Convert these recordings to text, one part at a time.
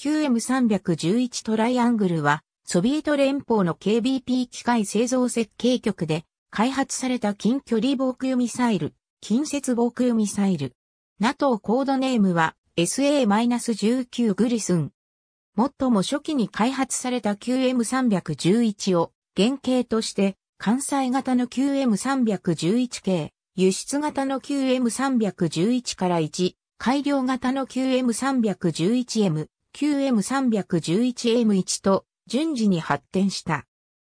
QM311 トライアングルは、ソビエト連邦の KBP 機械製造設計局で開発された近距離防空ミサイル、近接防空ミサイル。NATO コードネームは SA-19 グリスン。最も初期に開発された QM311 を原型として関西型の QM311 系、輸出型の QM311 から1、改良型の QM311M、QM311M1 と順次に発展した。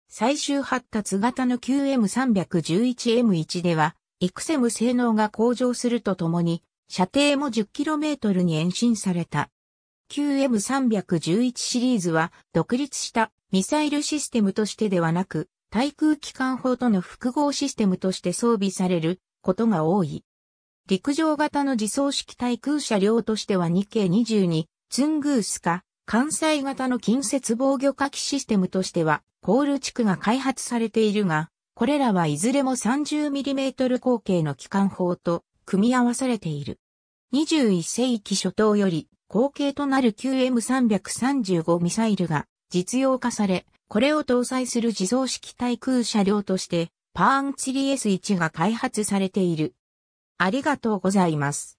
最終発達型の QM311M1 では、イクセム性能が向上するとともに、射程も 10km に延伸された。QM311 シリーズは独立したミサイルシステムとしてではなく、対空機関砲との複合システムとして装備されることが多い。陸上型の自走式対空車両としては日 k 22ツングースカ、関西型の近接防御火器システムとしては、コール地区が開発されているが、これらはいずれも 30mm 口径の機関砲と組み合わされている。21世紀初頭より、後継となる QM335 ミサイルが実用化され、これを搭載する自走式対空車両として、パーンチリ S1 が開発されている。ありがとうございます。